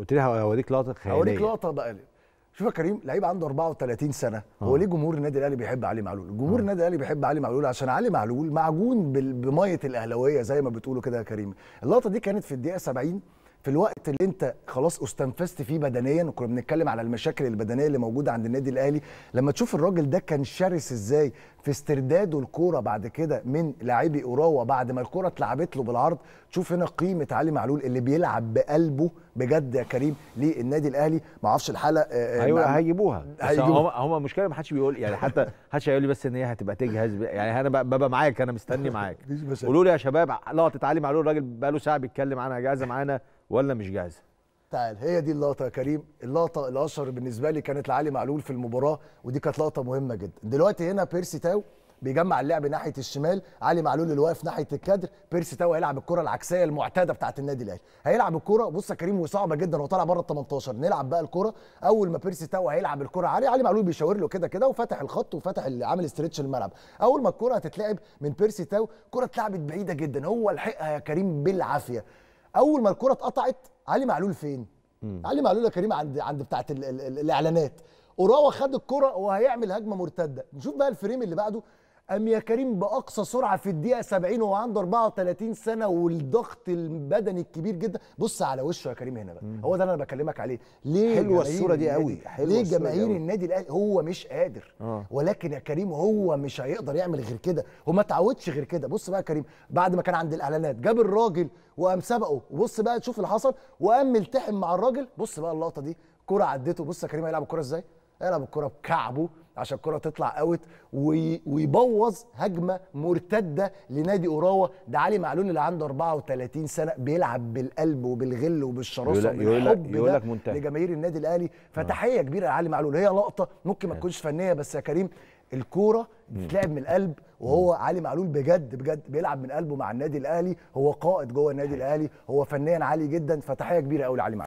قلت لي هوريك لقطه خياليه هوريك لقطه بقى شوف يا كريم لعيب عنده 34 سنه آه. هو ليه جمهور النادي الاهلي بيحب علي معلول جمهور آه. النادي الاهلي بيحب علي معلول عشان علي معلول معجون بميه الاهلاويه زي ما بتقولوا كده يا كريم اللقطه دي كانت في الدقيقه 70 في الوقت اللي انت خلاص استنفذت فيه بدنيا وكنا بنتكلم على المشاكل البدنيه اللي موجوده عند النادي الاهلي لما تشوف الراجل ده كان شرس ازاي في استرداده الكوره بعد كده من لاعبي اوراوا بعد ما الكوره اتلعبت له بالعرض تشوف هنا قيمه علي معلول اللي بيلعب بقلبه بجد يا كريم للنادي الاهلي ما اعرفش الحلقه آه، آه، ايوه هيجيبوها هم مشكله ما حدش بيقول يعني حتى حدش هيقول لي بس ان هي هتبقى تجهز يعني انا ببقى معاك انا مستني معاك قولوا لي يا شباب لقطه علي معلول الراجل بقى له ساعه بيتكلم عنها جاهزه معانا ولا مش جاهزه تعال هي دي اللقطه يا كريم اللقطه الاشهر بالنسبه لي كانت لعلي معلول في المباراه ودي كانت لقطه مهمه جدا دلوقتي هنا بيرسي تاو بيجمع اللعب ناحيه الشمال علي معلول اللي واقف ناحيه الكادر بيرسي تاو هيلعب الكره العكسيه المعتاده بتاعه النادي الاهلي هيلعب الكره بص يا كريم وصعبه جدا هو طالع بره ال 18 نلعب بقى الكره اول ما بيرسي تاو هيلعب الكره علي علي معلول بيشاور له كده كده وفتح الخط وفتح عامل استرتش الملعب اول ما الكره هتتلعب من بيرسي تاو كره اتلعبت بعيده جدا هو لحقها يا كريم بالعافيه اول ما الكره اتقطعت علي معلول فين مم. علي معلول يا كريم عند عند بتاعه الاعلانات اوراوا خد الكره وهيعمل هجمه مرتده نشوف بقى الفريم اللي بعده ام يا كريم باقصى سرعه في الدقيقه 70 وهو عنده 34 سنه والضغط البدني الكبير جدا بص على وشه يا كريم هنا بقى هو ده اللي انا بكلمك عليه ليه حلوه الصوره دي قوي حلوه ليه جماهير النادي الاهلي هو مش قادر آه. ولكن يا كريم هو مش هيقدر يعمل غير كده هو ما اتعودش غير كده بص بقى يا كريم بعد ما كان عند الاعلانات جاب الراجل وقام سبقه وبص بقى تشوف اللي حصل وقام ملتحم مع الراجل بص بقى اللقطه دي كره عدته بص يا كريم هيلعب الكره ازاي هيلعب الكره بكعبه عشان الكره تطلع اوت ويبوظ هجمه مرتده لنادي اوراوا ده علي معلول اللي عنده 34 سنه بيلعب بالقلب وبالغل وبالشراسه وبالحب يقولك ده منتهي. لجماهير النادي الاهلي آه. فتحيه كبيره لعلي معلول هي لقطه ممكن ما آه. تكونش فنيه بس يا كريم الكوره بتتلعب من القلب وهو مم. علي معلول بجد بجد بيلعب من قلبه مع النادي الاهلي هو قائد جوه النادي الاهلي هو فنيا عالي جدا فتحيه كبيره قوي لعلي معلول